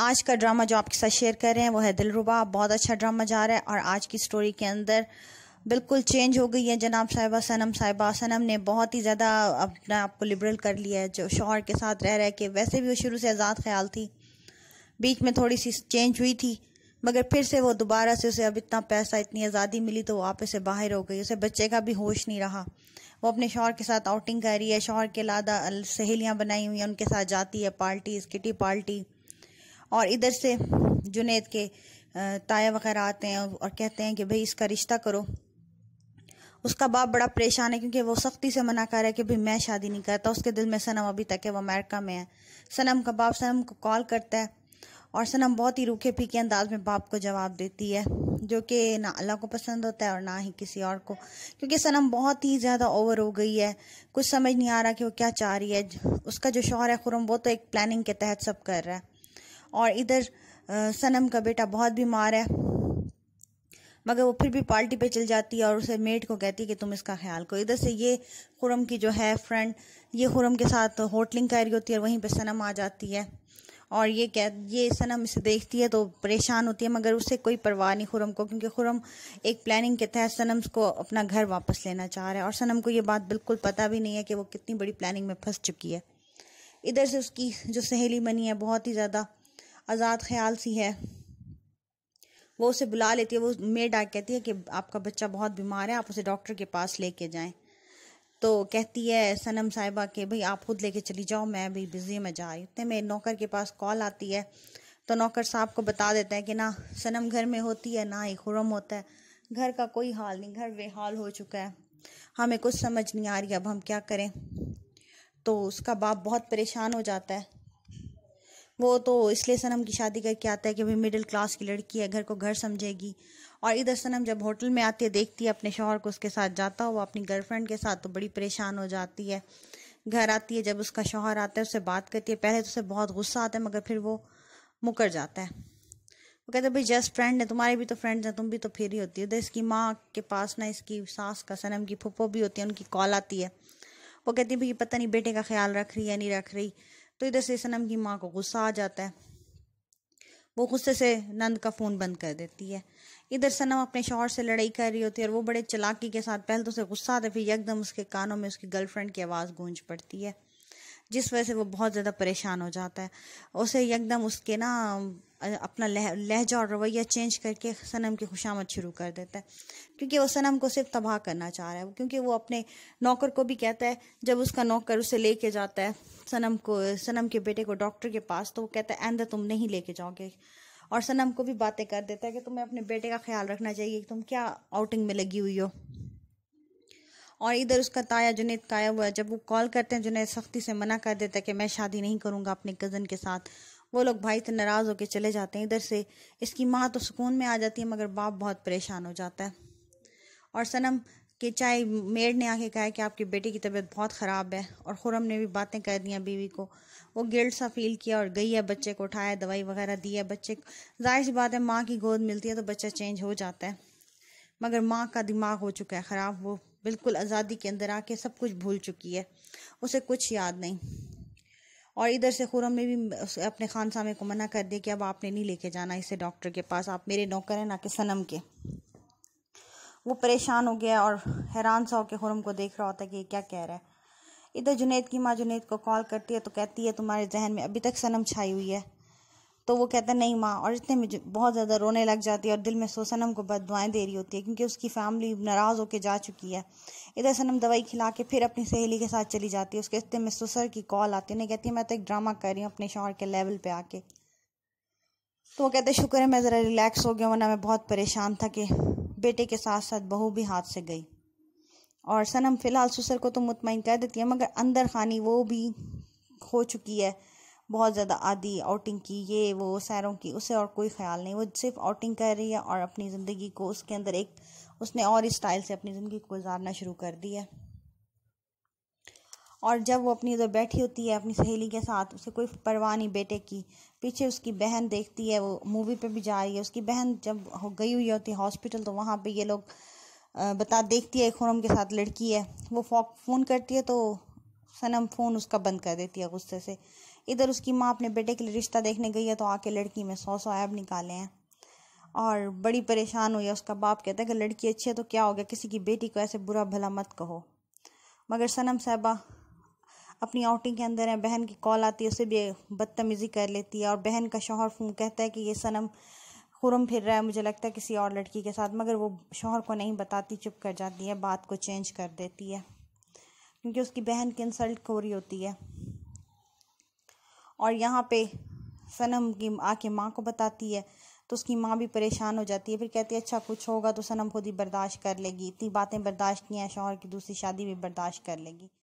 आज का ड्रामा जो आपके साथ शेयर कर रहे हैं वो है दिलरुबा बहुत अच्छा ड्रामा जा रहा है और आज की स्टोरी के अंदर बिल्कुल चेंज हो गई है जनाब साहिबा सनम साहिबा सनम ने बहुत ही ज़्यादा अपने आप को लिबरल कर लिया है जो शोहर के साथ रह रहे कि वैसे भी वो शुरू से आज़ाद ख्याल थी बीच में थोड़ी सी चेंज हुई थी मगर फिर से वो दोबारा से उसे अब इतना पैसा इतनी आज़ादी मिली तो वो वापस से बाहर हो गई उसे बच्चे का भी होश नहीं रहा वो अपने शोहर के साथ आउटिंग कर रही है शोहर के लादा सहेलियाँ बनाई हुई हैं उनके साथ जाती है पार्टी स्किटी पार्टी और इधर से जुनेद के ताया वगैरह आते हैं और कहते हैं कि भाई इसका रिश्ता करो उसका बाप बड़ा परेशान है क्योंकि वो सख्ती से मना कर रहा है कि भाई मैं शादी नहीं करता उसके दिल में सनम अभी तक है वो अमेरिका में है सनम का बाप सनम को कॉल करता है और सनम बहुत ही रूखे पीके अंदाज में बाप को जवाब देती है जो कि ना अल्लाह को पसंद होता है और ना ही किसी और को क्योंकि सनम बहुत ही ज़्यादा ओवर हो गई है कुछ समझ नहीं आ रहा कि वो क्या चाह रही है उसका जो शोहर है खुरम वो तो एक प्लानिंग के तहत सब कर रहा है और इधर सनम का बेटा बहुत बीमार है मगर वो फिर भी पार्टी पे चल जाती है और उसे मेड को कहती है कि तुम इसका ख्याल करो इधर से ये खुरम की जो है फ्रेंड ये खुरम के साथ होटलिंग कर रही होती है और वहीं पे सनम आ जाती है और ये कह ये सनम इसे देखती है तो परेशान होती है मगर उसे कोई परवाह नहीं खुरम को क्योंकि खुरम एक प्लानिंग के तहत सनम को अपना घर वापस लेना चाह रहा है और सनम को ये बात बिल्कुल पता भी नहीं है कि वो कितनी बड़ी प्लानिंग में फंस चुकी है इधर से उसकी जो सहेली बनी है बहुत ही ज़्यादा आज़ाद ख्याल सी है वो उसे बुला लेती है वो मेड आ कहती है कि आपका बच्चा बहुत बीमार है आप उसे डॉक्टर के पास लेके जाएं तो कहती है सनम साहिबा के भाई आप खुद लेके चली जाओ मैं भी बिज़ी में जा रही उतने में नौकर के पास कॉल आती है तो नौकर साहब को बता देता है कि ना सनम घर में होती है ना ही खुरम होता है घर का कोई हाल नहीं घर बेहाल हो चुका है हमें कुछ समझ नहीं आ रही अब हम क्या करें तो उसका बाप बहुत परेशान हो जाता है वो तो इसलिए सनम की शादी करके आता है कि भाई मिडिल क्लास की लड़की है घर को घर समझेगी और इधर सनम जब होटल में आती है देखती है अपने शोहर को उसके साथ जाता हुआ अपनी गर्लफ्रेंड के साथ तो बड़ी परेशान हो जाती है घर आती है जब उसका शोहर आता है उससे बात करती है पहले तो उसे बहुत गुस्सा आता है मगर फिर वो मुकर जाता है वो कहते हैं भाई जस्ट फ्रेंड है तुम्हारे भी तो फ्रेंड्स हैं तुम भी तो फिर ही होती है उधर इसकी माँ के पास ना इसकी सास का सनम की फुप्पो भी होती है उनकी कॉल आती है वो कहती है भाई पता नहीं बेटे का ख्याल रख रही है नहीं रख रही तो इधर से सनम की माँ को गुस्सा आ जाता है वो गुस्से से नंद का फ़ोन बंद कर देती है इधर सनम अपने शोहर से लड़ाई कर रही होती है और वो बड़े चलाकी के साथ पहले तो उसे गुस्सा आता है फिर एकदम उसके कानों में उसकी गर्लफ्रेंड की आवाज़ गूंज पड़ती है जिस वजह से वो बहुत ज़्यादा परेशान हो जाता है उसे एकदम उसके ना अपना लह, लहजा और रवैया चेंज करके सनम की खुशामद शुरू कर देता है क्योंकि वो सनम को सिर्फ तबाह करना चाह रहा है क्योंकि वो अपने नौकर को भी कहता है जब उसका नौकर उसे लेके जाता है सनम को सनम के बेटे को डॉक्टर के पास तो वो कहता है आंदा तुम नहीं लेके जाओगे और सनम को भी बातें कर देता है कि तुम्हें अपने बेटे का ख्याल रखना चाहिए कि तुम क्या आउटिंग में लगी हुई हो और इधर उसका ताया जुनेद काया हुआ जब वो कॉल करते हैं जुनेद सख्ती से मना कर देता है कि मैं शादी नहीं करूंगा अपने कज़न के साथ वो लोग भाई तो नाराज़ होकर चले जाते हैं इधर से इसकी माँ तो सुकून में आ जाती है मगर बाप बहुत परेशान हो जाता है और सनम के चाहे मेड ने आके कहा कि आपकी बेटी की तबीयत बहुत ख़राब है और खुरम ने भी बातें कह दी बीवी को वो गिल्ट सा फील किया और गई है बच्चे को उठाया दवाई वगैरह दी है बच्चे को जाहिर सी बात है माँ की गोद मिलती है तो बच्चा चेंज हो जाता है मगर माँ का दिमाग हो चुका है ख़राब वो बिल्कुल आज़ादी के अंदर आके सब कुछ भूल चुकी है उसे कुछ याद नहीं और इधर से खुरम ने भी अपने खान सामे को मना कर दिया कि अब आपने नहीं लेके जाना इसे डॉक्टर के पास आप मेरे नौकर हैं ना कि सनम के वो परेशान हो गया और हैरान सा होकर खुरम को देख रहा होता है कि ये क्या कह रहा है इधर जुनेद की माँ जुनेद को कॉल करती है तो कहती है तुम्हारे जहन में अभी तक सनम छाई हुई है तो वो कहता है नहीं माँ और इतने में बहुत ज़्यादा रोने लग जाती है और दिल में सो सनम को बद दुआएँ दे रही होती है क्योंकि उसकी फैमिली नाराज़ होकर जा चुकी है इधर सनम दवाई खिला के फिर अपनी सहेली के साथ चली जाती है उसके इतने में सुसर की कॉल आती है उन्हें कहती है मैं तो एक ड्रामा कर रही हूँ अपने शोहर के लेवल पर आके तो वो कहते शुक्र है मैं ज़रा रिलैक्स हो गया वरना मैं बहुत परेशान था कि बेटे के साथ साथ बहू भी हाथ से गई और सनम फ़िलहाल सुसर को तो मुतमिन कर देती है मगर अंदर खानी वो भी हो चुकी है बहुत ज़्यादा आदि आउटिंग की ये वो सैरों की उसे और कोई ख्याल नहीं वो सिर्फ आउटिंग कर रही है और अपनी ज़िंदगी को उसके अंदर एक उसने और स्टाइल से अपनी ज़िंदगी को गुजारना शुरू कर दिया और जब वो अपनी उधर बैठी होती है अपनी सहेली के साथ उसे कोई परवाह नहीं बेटे की पीछे उसकी बहन देखती है वो मूवी पे भी जा रही है उसकी बहन जब गई हुई होती है हॉस्पिटल तो वहाँ पे ये लोग बता देखती है एक खुरम के साथ लड़की है वो फ़ोन करती है तो सनम फ़ोन उसका बंद कर देती है गुस्से से इधर उसकी माँ अपने बेटे के लिए रिश्ता देखने गई है तो आके लड़की में सौ सौ ऐब निकाले हैं और बड़ी परेशान हुई है उसका बाप कहता है कि लड़की अच्छी है तो क्या हो गया किसी की बेटी को ऐसे बुरा भला मत कहो मगर सनम साहबा अपनी आउटिंग के अंदर है बहन की कॉल आती है उसे भी बदतमीज़ी कर लेती है और बहन का शोहर फूम कहता है कि ये सनम खुरम फिर रहा है मुझे लगता है किसी और लड़की के साथ मगर वो शोहर को नहीं बताती चुप कर जाती है बात को चेंज कर देती है क्योंकि उसकी बहन की इंसल्ट हो रही होती है और यहाँ पे सनम की आके माँ को बताती है तो उसकी माँ भी परेशान हो जाती है फिर कहती है अच्छा कुछ होगा तो सनम खुद ही बर्दाश्त कर लेगी इतनी बातें बर्दाश्त की हैं शोहर की दूसरी शादी भी बर्दाश्त कर लेगी